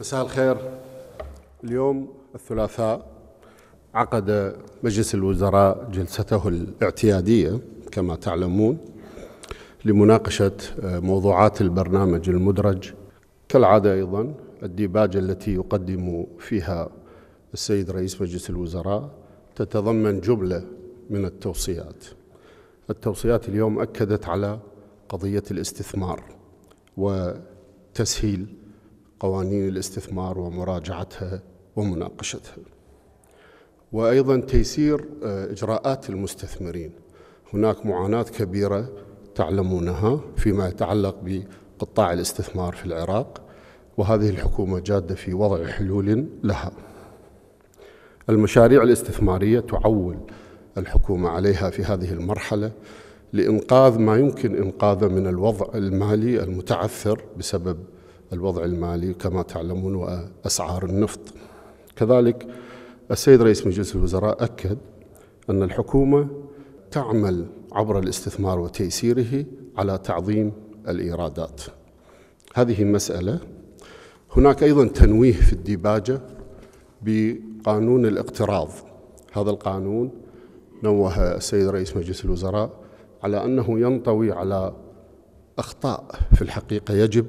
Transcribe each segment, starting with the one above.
مساء الخير اليوم الثلاثاء عقد مجلس الوزراء جلسته الاعتيادية كما تعلمون لمناقشة آه، موضوعات البرنامج المدرج كالعادة أيضا الديباجة التي يقدم فيها السيد رئيس مجلس الوزراء تتضمن جملة من التوصيات التوصيات اليوم أكدت على قضية الاستثمار وتسهيل قوانين الاستثمار ومراجعتها ومناقشتها وايضا تيسير آه، اجراءات المستثمرين هناك معاناه كبيره تعلمونها فيما يتعلق بقطاع الاستثمار في العراق وهذه الحكومه جاده في وضع حلول لها المشاريع الاستثماريه تعول الحكومه عليها في هذه المرحله لانقاذ ما يمكن انقاذه من الوضع المالي المتعثر بسبب الوضع المالي كما تعلمون وأسعار النفط كذلك السيد رئيس مجلس الوزراء أكد أن الحكومة تعمل عبر الاستثمار وتيسيره على تعظيم الإيرادات هذه مسألة هناك أيضا تنويه في الديباجة بقانون الاقتراض هذا القانون نوه السيد رئيس مجلس الوزراء على أنه ينطوي على أخطاء في الحقيقة يجب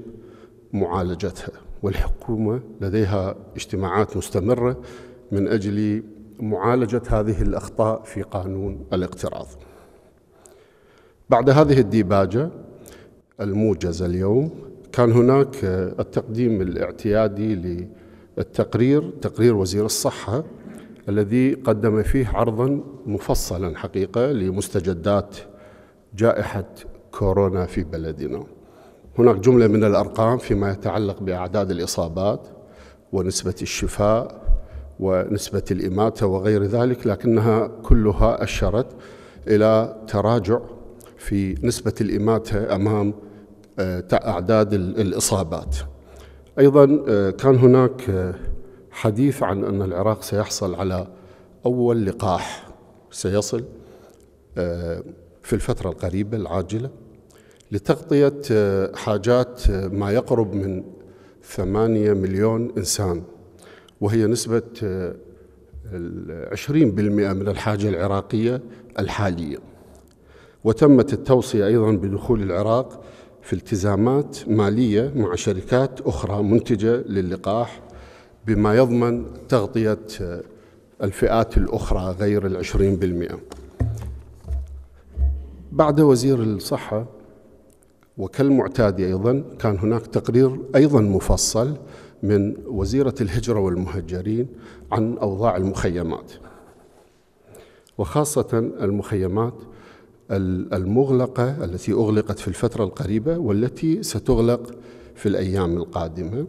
معالجتها والحكومة لديها اجتماعات مستمرة من أجل معالجة هذه الأخطاء في قانون الاقتراض بعد هذه الديباجة الموجزة اليوم كان هناك التقديم الاعتيادي للتقرير تقرير وزير الصحة الذي قدم فيه عرضا مفصلا حقيقة لمستجدات جائحة كورونا في بلدنا هناك جملة من الأرقام فيما يتعلق بأعداد الإصابات ونسبة الشفاء ونسبة الإماتة وغير ذلك لكنها كلها أشرت إلى تراجع في نسبة الإماتة أمام آه، أعداد الإصابات أيضا آه، كان هناك آه، حديث عن أن العراق سيحصل على أول لقاح سيصل في الفترة القريبة العاجلة لتغطية آه، حاجات آه، ما يقرب من 8 مليون إنسان وهي نسبة 20% آه، من الحاجة العراقية الحالية وتمت التوصية أيضا بدخول العراق في التزامات مالية مع شركات أخرى منتجة للقاح بما يضمن تغطية الفئات الأخرى غير العشرين بالمئة بعد وزير الصحة وكالمعتاد أيضا كان هناك تقرير أيضا مفصل من وزيرة الهجرة والمهجرين عن أوضاع المخيمات وخاصة المخيمات المغلقة التي أغلقت في الفترة القريبة والتي ستغلق في الأيام القادمة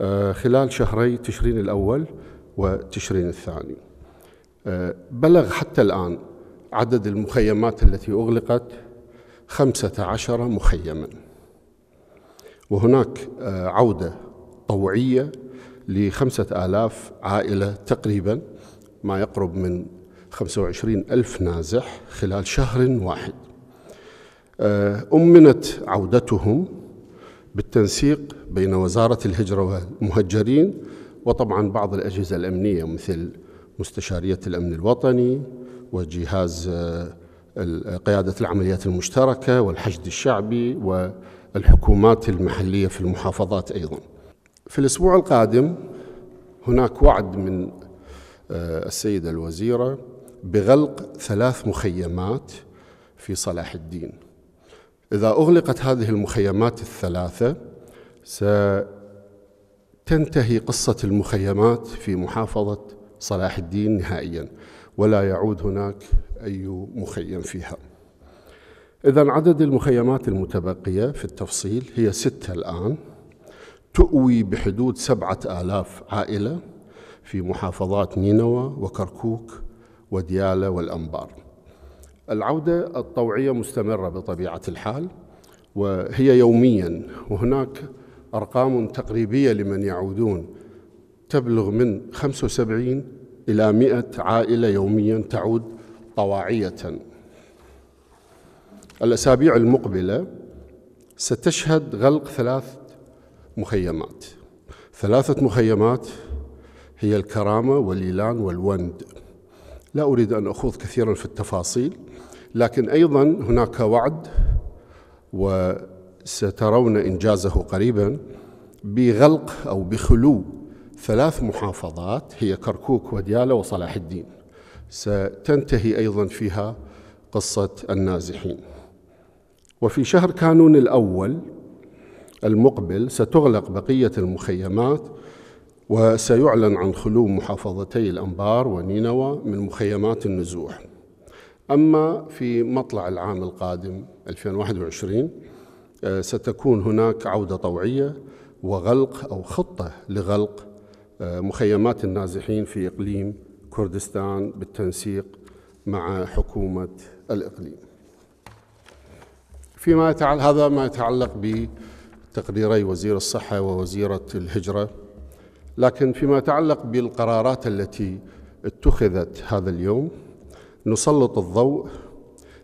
آه، خلال شهري تشرين الأول وتشرين الثاني آه، بلغ حتى الآن عدد المخيمات التي أغلقت خمسة عشر مخيما وهناك آه، عودة طوعية لخمسة آلاف عائلة تقريبا ما يقرب من وعشرين ألف نازح خلال شهر واحد آه، أمنت عودتهم بالتنسيق بين وزارة الهجرة والمهجرين وطبعا بعض الأجهزة الأمنية مثل مستشارية الأمن الوطني وجهاز آه، قيادة العمليات المشتركة والحشد الشعبي والحكومات المحلية في المحافظات أيضا في الأسبوع القادم هناك وعد من آه، السيدة الوزيرة بغلق ثلاث مخيمات في صلاح الدين إذا أغلقت هذه المخيمات الثلاثة ستنتهي قصة المخيمات في محافظة صلاح الدين نهائيا ولا يعود هناك أي مخيم فيها إذا عدد المخيمات المتبقية في التفصيل هي ستة الآن تؤوي بحدود سبعة آلاف عائلة في محافظات نينوى وكركوك وديالة والأنبار العودة الطوعية مستمرة بطبيعة الحال وهي يوميا وهناك أرقام تقريبية لمن يعودون تبلغ من 75 إلى 100 عائلة يوميا تعود طواعية الأسابيع المقبلة ستشهد غلق ثلاث مخيمات ثلاثة مخيمات هي الكرامة والإيلان والوند لا أريد أن أخوض كثيرا في التفاصيل لكن أيضا هناك وعد وسترون إنجازه قريبا بغلق أو بخلو ثلاث محافظات هي كركوك وديالة وصلاح الدين ستنتهي أيضا فيها قصة النازحين وفي شهر كانون الأول المقبل ستغلق بقية المخيمات وسيعلن عن خلو محافظتي الأنبار ونينوى من مخيمات النزوح أما في مطلع العام القادم 2021 آه، ستكون هناك عودة طوعية وغلق أو خطة لغلق آه، مخيمات النازحين في إقليم كردستان بالتنسيق مع حكومة الإقليم فيما يتعلق هذا ما يتعلق بتقديري وزير الصحة ووزيرة الهجرة لكن فيما يتعلق بالقرارات التي اتخذت هذا اليوم نسلط الضوء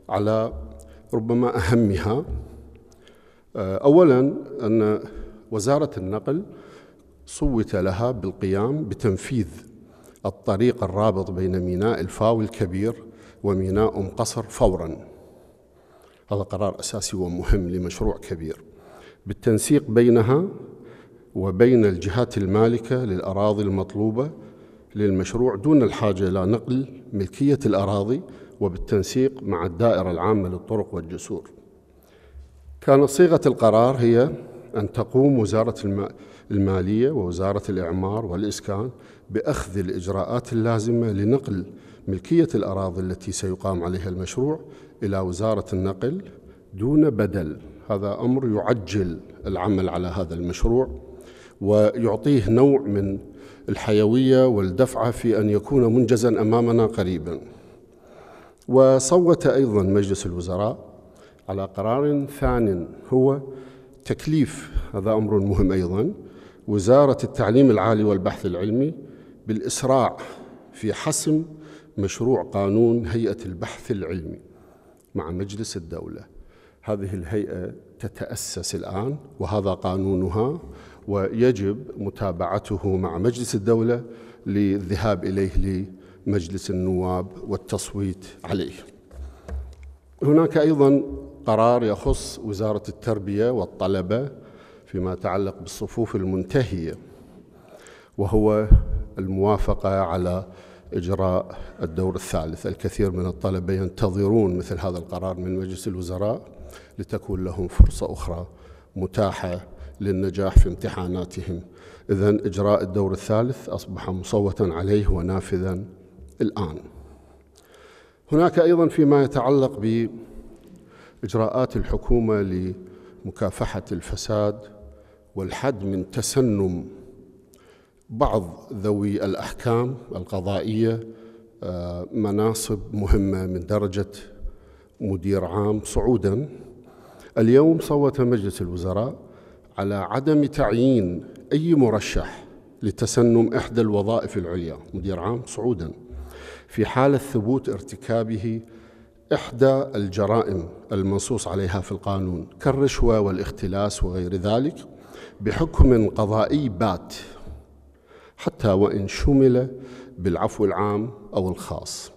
على ربما أهمها آه، أولا أن وزارة النقل صوت لها بالقيام بتنفيذ الطريق الرابط بين ميناء الفاو الكبير وميناء أم قصر فورا هذا قرار أساسي ومهم لمشروع كبير بالتنسيق بينها وبين الجهات المالكة للأراضي المطلوبة للمشروع دون الحاجة إلى نقل ملكية الأراضي وبالتنسيق مع الدائرة العامة للطرق والجسور كانت صيغة القرار هي أن تقوم وزارة المالية ووزارة الإعمار والإسكان باخذ الاجراءات اللازمه لنقل ملكيه الاراضي التي سيقام عليها المشروع الى وزاره النقل دون بدل هذا امر يعجل العمل على هذا المشروع ويعطيه نوع من الحيويه والدفعه في ان يكون منجزا امامنا قريبا وصوت ايضا مجلس الوزراء على قرار ثان هو تكليف هذا امر مهم ايضا وزاره التعليم العالي والبحث العلمي بالإسراع في حسم مشروع قانون هيئة البحث العلمي مع مجلس الدولة هذه الهيئة تتأسس الآن وهذا قانونها ويجب متابعته مع مجلس الدولة للذهاب إليه لمجلس النواب والتصويت عليه هناك أيضا قرار يخص وزارة التربية والطلبة فيما يتعلق بالصفوف المنتهية وهو الموافقة على إجراء الدور الثالث الكثير من الطلبة ينتظرون مثل هذا القرار من مجلس الوزراء لتكون لهم فرصة أخرى متاحة للنجاح في امتحاناتهم إذا إجراء الدور الثالث أصبح مصوتا عليه ونافذا الآن هناك أيضا فيما يتعلق بإجراءات الحكومة لمكافحة الفساد والحد من تسنم بعض ذوي الأحكام القضائية آه، مناصب مهمة من درجة مدير عام صعودا اليوم صوت مجلس الوزراء على عدم تعيين أي مرشح لتسنم إحدى الوظائف العليا مدير عام صعودا في حالة ثبوت ارتكابه إحدى الجرائم المنصوص عليها في القانون كالرشوة والاختلاس وغير ذلك بحكم قضائي بات حتى وإن شمل بالعفو العام أو الخاص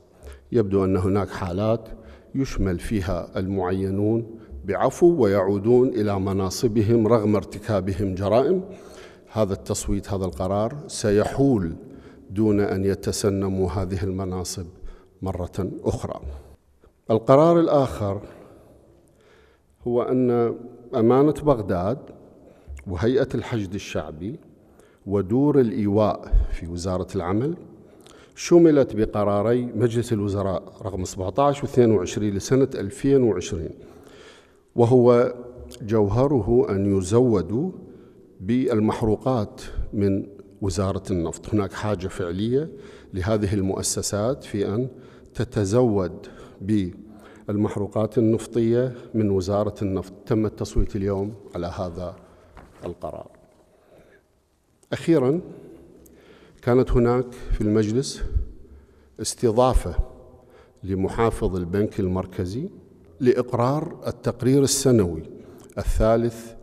يبدو أن هناك حالات يشمل فيها المعينون بعفو ويعودون إلى مناصبهم رغم ارتكابهم جرائم هذا التصويت هذا القرار سيحول دون أن يتسنموا هذه المناصب مرة أخرى القرار الآخر هو أن أمانة بغداد وهيئة الحشد الشعبي ودور الإيواء في وزارة العمل شملت بقراري مجلس الوزراء رقم 17 و 22 لسنة 2020 وهو جوهره أن يزودوا بالمحروقات من وزارة النفط هناك حاجة فعلية لهذه المؤسسات في أن تتزود بالمحروقات النفطية من وزارة النفط تم التصويت اليوم على هذا القرار أخيرا كانت هناك في المجلس استضافة لمحافظ البنك المركزي لإقرار التقرير السنوي الثالث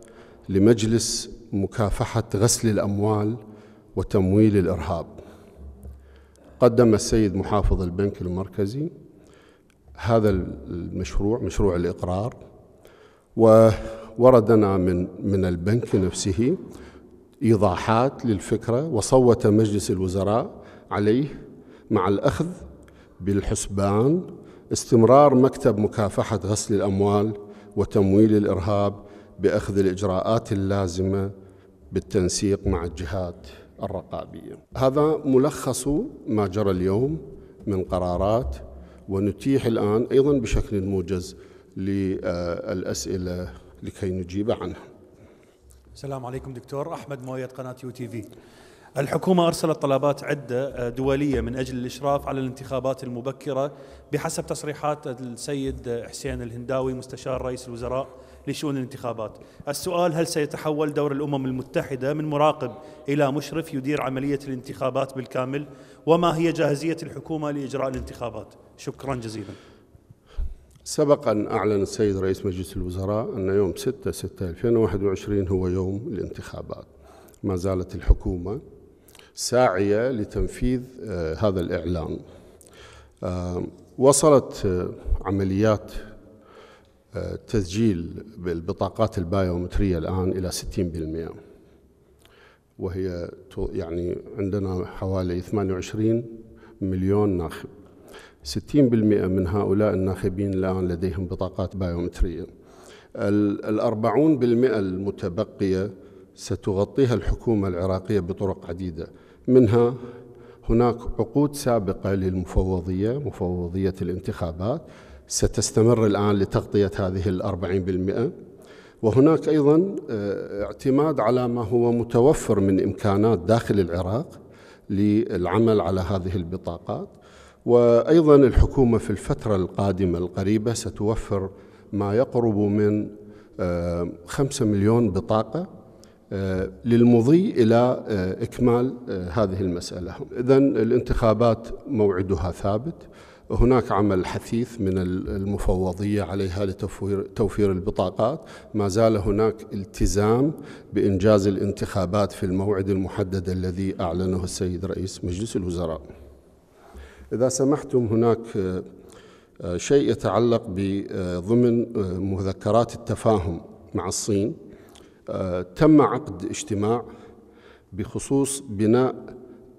لمجلس مكافحة غسل الأموال وتمويل الإرهاب قدم السيد محافظ البنك المركزي هذا المشروع مشروع الإقرار ووردنا من من البنك نفسه إيضاحات للفكرة وصوت مجلس الوزراء عليه مع الأخذ بالحسبان استمرار مكتب مكافحة غسل الأموال وتمويل الإرهاب بأخذ الإجراءات اللازمة بالتنسيق مع الجهات الرقابية هذا ملخص ما جرى اليوم من قرارات ونتيح الآن أيضا بشكل موجز للأسئلة لكي نجيب عنها السلام عليكم دكتور احمد مويد قناه يو تي في الحكومة أرسلت طلبات عدة آه، دولية من أجل الإشراف على الانتخابات المبكرة بحسب تصريحات السيد آه، حسين الهنداوي مستشار رئيس الوزراء لشؤون الانتخابات السؤال هل سيتحول دور الأمم المتحدة من مراقب إلى مشرف يدير عملية الانتخابات بالكامل وما هي جاهزية الحكومة لإجراء الانتخابات شكرا جزيلا سبق أن أعلن السيد رئيس مجلس الوزراء أن يوم 6 6 2021 هو يوم الانتخابات ما زالت الحكومة ساعية لتنفيذ آه، هذا الإعلان آه، وصلت آه، عمليات تسجيل بالبطاقات البايومترية الآن إلى 60% وهي يعني عندنا حوالي 28 مليون ناخب 60% من هؤلاء الناخبين الآن لديهم بطاقات بايومترية الأربعون بالمئة المتبقية ستغطيها الحكومة العراقية بطرق عديدة منها هناك عقود سابقة للمفوضية مفوضية الانتخابات ستستمر الآن لتغطية هذه الأربعين بالمئة وهناك أيضا آه، اعتماد على ما هو متوفر من إمكانات داخل العراق للعمل على هذه البطاقات وايضا الحكومه في الفتره القادمه القريبه ستوفر ما يقرب من آه، خمسة مليون بطاقة آه، للمضي إلى آه، إكمال هذه المسألة إذا الانتخابات موعدها ثابت هناك عمل حثيث من المفوضية عليها لتوفير البطاقات ما زال هناك التزام بإنجاز الانتخابات في الموعد المحدد الذي أعلنه السيد رئيس مجلس الوزراء إذا سمحتم هناك آه، آه، شيء يتعلق بضمن آه، مذكرات التفاهم مع الصين تم عقد اجتماع بخصوص بناء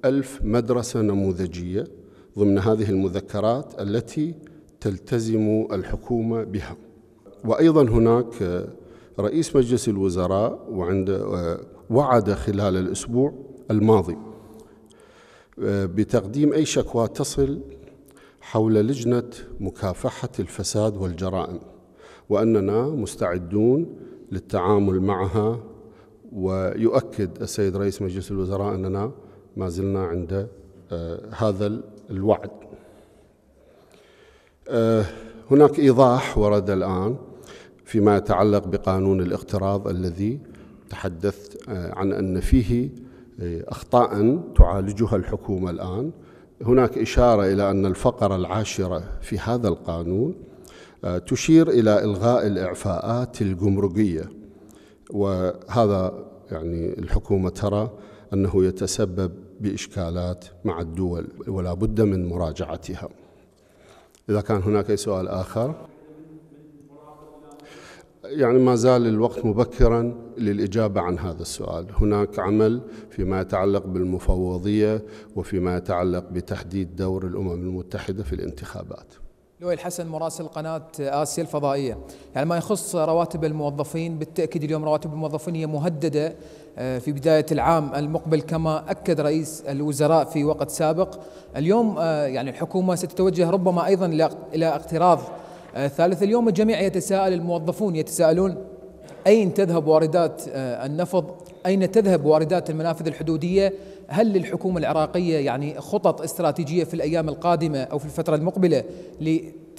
ألف مدرسة نموذجية ضمن هذه المذكرات التي تلتزم الحكومة بها وأيضا هناك رئيس مجلس الوزراء وعند وعد خلال الأسبوع الماضي بتقديم أي شكوى تصل حول لجنة مكافحة الفساد والجرائم وأننا مستعدون للتعامل معها ويؤكد السيد رئيس مجلس الوزراء أننا ما زلنا عند آه، هذا الوعد آه، هناك إيضاح ورد الآن فيما يتعلق بقانون الاقتراض الذي تحدثت آه، عن أن فيه أخطاء تعالجها الحكومة الآن هناك إشارة إلى أن الفقرة العاشرة في هذا القانون آه، تشير إلى إلغاء الإعفاءات الجمركية وهذا يعني الحكومة ترى أنه يتسبب بإشكالات مع الدول ولا بد من مراجعتها إذا كان هناك سؤال آخر يعني ما زال الوقت مبكرا للإجابة عن هذا السؤال هناك عمل فيما يتعلق بالمفوضية وفيما يتعلق بتحديد دور الأمم المتحدة في الانتخابات لؤي الحسن مراسل قناة آسيا الفضائية يعني ما يخص رواتب الموظفين بالتأكيد اليوم رواتب الموظفين هي مهددة آه، في بداية العام المقبل كما أكد رئيس الوزراء في وقت سابق اليوم آه، يعني الحكومة ستتوجه ربما أيضا إلى اقتراض آه، ثالث اليوم الجميع يتساءل الموظفون يتساءلون أين تذهب واردات آه، النفط أين تذهب واردات المنافذ الحدودية هل للحكومة العراقية يعني خطط استراتيجية في الأيام القادمة أو في الفترة المقبلة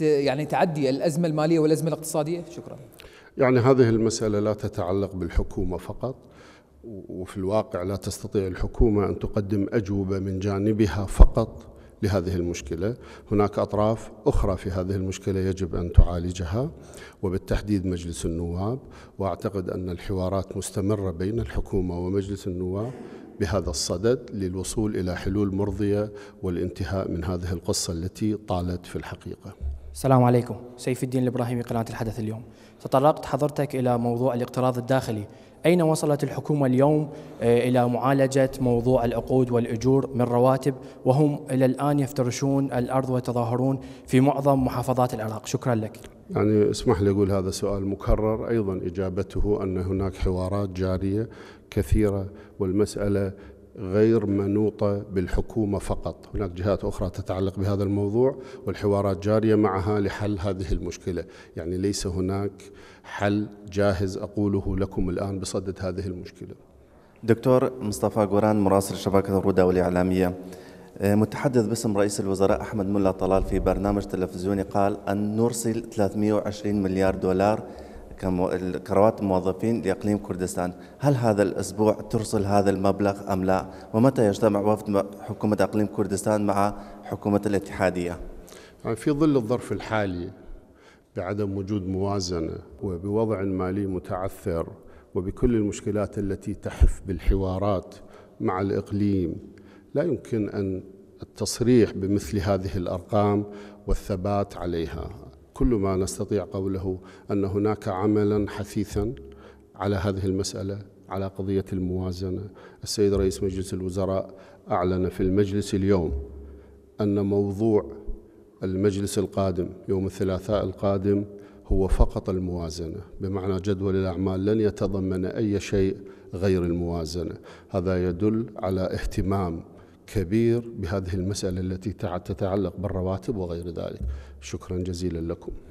يعني تعدي الأزمة المالية والأزمة الاقتصادية شكرا يعني هذه المسألة لا تتعلق بالحكومة فقط وفي الواقع لا تستطيع الحكومة أن تقدم أجوبة من جانبها فقط لهذه المشكله، هناك اطراف اخرى في هذه المشكله يجب ان تعالجها وبالتحديد مجلس النواب، واعتقد ان الحوارات مستمره بين الحكومه ومجلس النواب بهذا الصدد للوصول الى حلول مرضيه والانتهاء من هذه القصه التي طالت في الحقيقه. السلام عليكم، سيف الدين الابراهيمي قناه الحدث اليوم. تطرقت حضرتك الى موضوع الاقتراض الداخلي أين وصلت الحكومة اليوم آه، إلى معالجة موضوع العقود والأجور من رواتب وهم إلى الآن يفترشون الأرض ويتظاهرون في معظم محافظات العراق شكرا لك يعني اسمح لي أقول هذا سؤال مكرر أيضا إجابته أن هناك حوارات جارية كثيرة والمسألة غير منوطة بالحكومة فقط هناك جهات أخرى تتعلق بهذا الموضوع والحوارات جارية معها لحل هذه المشكلة يعني ليس هناك حل جاهز أقوله لكم الآن بصدد هذه المشكلة دكتور مصطفى قوران مراسل شبكة الرودة والإعلامية آه، متحدث باسم رئيس الوزراء أحمد ملا طلال في برنامج تلفزيوني قال أن نرسل 320 مليار دولار كرواتب الموظفين لإقليم كردستان هل هذا الأسبوع ترسل هذا المبلغ أم لا ومتى يجتمع وفد حكومة إقليم كردستان مع حكومة الاتحادية يعني في ظل الظرف الحالي بعدم وجود موازنة وبوضع مالي متعثر وبكل المشكلات التي تحف بالحوارات مع الإقليم لا يمكن أن التصريح بمثل هذه الأرقام والثبات عليها كل ما نستطيع قوله أن هناك عملا حثيثا على هذه المسألة على قضية الموازنة السيد رئيس مجلس الوزراء أعلن في المجلس اليوم أن موضوع المجلس القادم يوم الثلاثاء القادم هو فقط الموازنة بمعنى جدول الأعمال لن يتضمن أي شيء غير الموازنة هذا يدل على اهتمام كبير بهذه المسألة التي تتعلق بالرواتب وغير ذلك شكرا جزيلا لكم